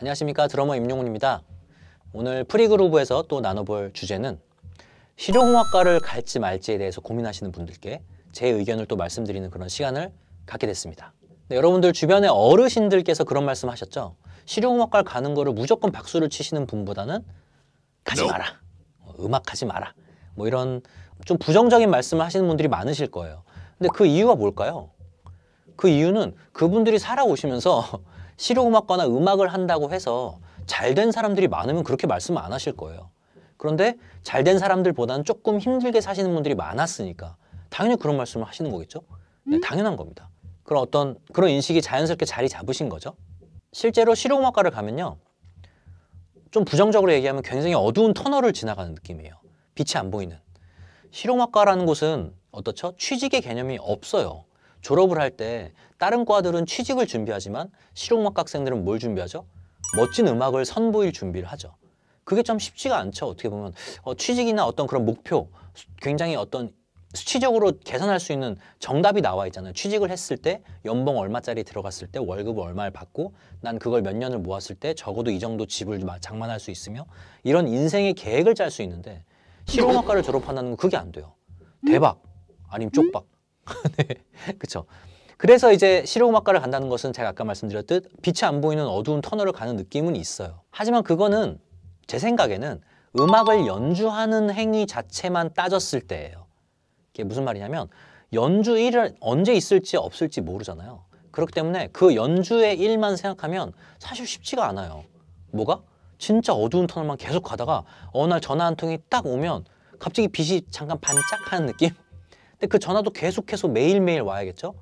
안녕하십니까 드러머 임용훈입니다 오늘 프리그루브에서 또 나눠볼 주제는 실용음악과를 갈지 말지에 대해서 고민하시는 분들께 제 의견을 또 말씀드리는 그런 시간을 갖게 됐습니다 네, 여러분들 주변에 어르신들께서 그런 말씀 하셨죠 실용음악과를 가는 거를 무조건 박수를 치시는 분보다는 가지 마라 뭐 음악 하지 마라 뭐 이런 좀 부정적인 말씀을 하시는 분들이 많으실 거예요 근데 그 이유가 뭘까요? 그 이유는 그분들이 살아오시면서 실용음악과나 음악을 한다고 해서 잘 된 사람들이 많으면 그렇게 말씀 안 하실 거예요. 그런데 잘 된 사람들보다는 조금 힘들게 사시는 분들이 많았으니까 당연히 그런 말씀을 하시는 거겠죠? 네, 음? 당연한 겁니다. 그런 어떤 그런 인식이 자연스럽게 자리 잡으신 거죠. 실제로 실용음악과를 가면요. 좀 부정적으로 얘기하면 굉장히 어두운 터널을 지나가는 느낌이에요. 빛이 안 보이는. 실용음악과라는 곳은 어떻죠? 취직의 개념이 없어요. 졸업을 할 때 다른 과들은 취직을 준비하지만 실용음악 학생들은 뭘 준비하죠? 멋진 음악을 선보일 준비를 하죠. 그게 참 쉽지가 않죠. 어떻게 보면 어, 취직이나 어떤 그런 목표, 굉장히 어떤 수치적으로 계산할 수 있는 정답이 나와 있잖아요. 취직을 했을 때 연봉 얼마짜리 들어갔을 때 월급을 얼마를 받고 난 그걸 몇 년을 모았을 때 적어도 이 정도 집을 장만할 수 있으며 이런 인생의 계획을 짤 수 있는데 실용음악과를 졸업한다는 건 그게 안 돼요. 대박 아니면 쪽박 네, 그렇죠. 그래서 이제 실용음악과를 간다는 것은 제가 아까 말씀드렸듯 빛이 안 보이는 어두운 터널을 가는 느낌은 있어요. 하지만 그거는 제 생각에는 음악을 연주하는 행위 자체만 따졌을 때예요. 이게 무슨 말이냐면 연주일을 언제 있을지 없을지 모르잖아요. 그렇기 때문에 그 연주의 일만 생각하면 사실 쉽지가 않아요. 뭐가? 진짜 어두운 터널만 계속 가다가 어느 날 전화 한 통이 딱 오면 갑자기 빛이 잠깐 반짝하는 느낌? 근데 그 전화도 계속해서 매일매일 와야겠죠?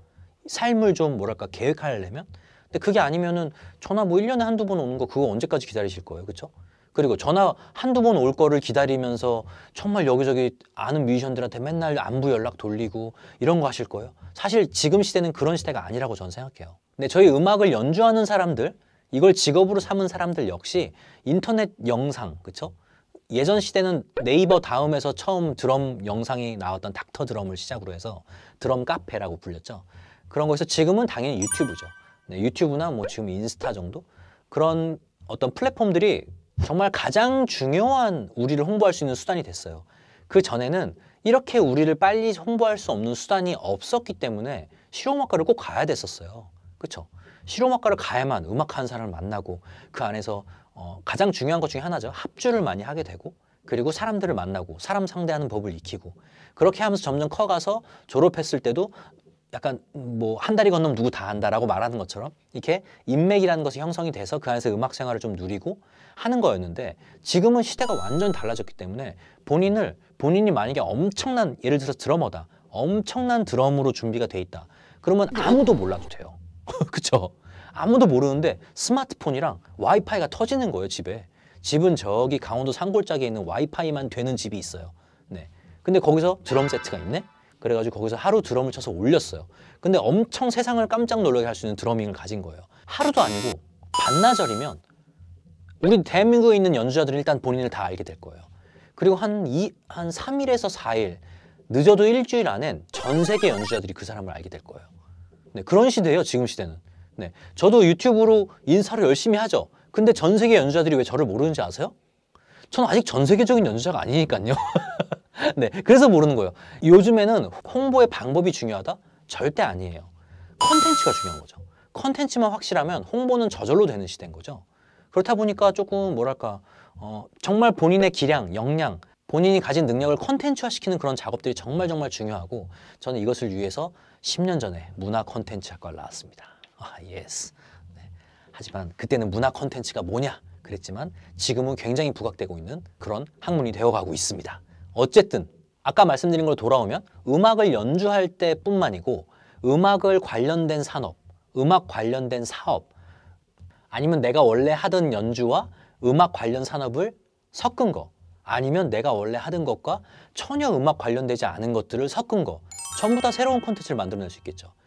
삶을 좀 뭐랄까 계획하려면? 근데 그게 아니면은 전화 뭐 일년에 한두 번 오는 거 그거 언제까지 기다리실 거예요? 그렇죠? 그리고 전화 한두 번 올 거를 기다리면서 정말 여기저기 아는 뮤지션들한테 맨날 안부 연락 돌리고 이런 거 하실 거예요? 사실 지금 시대는 그런 시대가 아니라고 저는 생각해요. 근데 저희 음악을 연주하는 사람들, 이걸 직업으로 삼은 사람들 역시 인터넷 영상, 그렇죠? 예전 시대는 네이버 다음에서 처음 드럼 영상이 나왔던 닥터 드럼을 시작으로 해서 드럼 카페라고 불렸죠. 그런 거에서 지금은 당연히 유튜브죠. 네, 유튜브나 뭐 지금 인스타 정도 그런 어떤 플랫폼들이 정말 가장 중요한 우리를 홍보할 수 있는 수단이 됐어요. 그 전에는 이렇게 우리를 빨리 홍보할 수 없는 수단이 없었기 때문에 실용음악과를 꼭 가야 됐었어요. 그렇죠? 실용음악과를 가야만 음악하는 사람을 만나고 그 안에서 어, 가장 중요한 것 중에 하나죠. 합주를 많이 하게 되고 그리고 사람들을 만나고 사람 상대하는 법을 익히고 그렇게 하면서 점점 커가서 졸업했을 때도 약간 뭐 한 다리 건너면 누구 다 안다라고 말하는 것처럼 이렇게 인맥이라는 것이 형성이 돼서 그 안에서 음악 생활을 좀 누리고 하는 거였는데 지금은 시대가 완전 달라졌기 때문에 본인을 본인이 만약에 엄청난 예를 들어서 드러머다 엄청난 드럼으로 준비가 돼 있다 그러면 아무도 몰라도 돼요 그쵸 아무도 모르는데 스마트폰이랑 와이파이가 터지는 거예요 집에 집은 저기 강원도 산골짜기에 있는 와이파이만 되는 집이 있어요 네. 근데 거기서 드럼 세트가 있네 그래가지고 거기서 하루 드럼을 쳐서 올렸어요 근데 엄청 세상을 깜짝 놀라게 할 수 있는 드러밍을 가진 거예요 하루도 아니고 반나절이면 우리 대한민국에 있는 연주자들은 일단 본인을 다 알게 될 거예요 그리고 한, 이, 한 3일에서 4일 늦어도 일주일 안엔 전 세계 연주자들이 그 사람을 알게 될 거예요 네, 그런 시대예요 지금 시대는 네, 저도 유튜브로 인사를 열심히 하죠. 근데 전 세계 연주자들이 왜 저를 모르는지 아세요? 저는 아직 전 세계적인 연주자가 아니니까요. 네, 그래서 모르는 거예요. 요즘에는 홍보의 방법이 중요하다? 절대 아니에요. 컨텐츠가 중요한 거죠. 컨텐츠만 확실하면 홍보는 저절로 되는 시대인 거죠. 그렇다 보니까 조금 뭐랄까 어, 정말 본인의 기량, 역량, 본인이 가진 능력을 컨텐츠화시키는 그런 작업들이 정말 정말 중요하고 저는 이것을 위해서 10년 전에 문화 컨텐츠학과를 나왔습니다. 아, 예스. 네. 하지만 그때는 문화 콘텐츠가 뭐냐 그랬지만 지금은 굉장히 부각되고 있는 그런 학문이 되어가고 있습니다. 어쨌든 아까 말씀드린 걸 돌아오면 음악을 연주할 때뿐만이고 음악을 관련된 산업, 음악 관련된 사업 아니면 내가 원래 하던 연주와 음악 관련 산업을 섞은 거 아니면 내가 원래 하던 것과 전혀 음악 관련되지 않은 것들을 섞은 거 전부 다 새로운 콘텐츠를 만들어낼 수 있겠죠.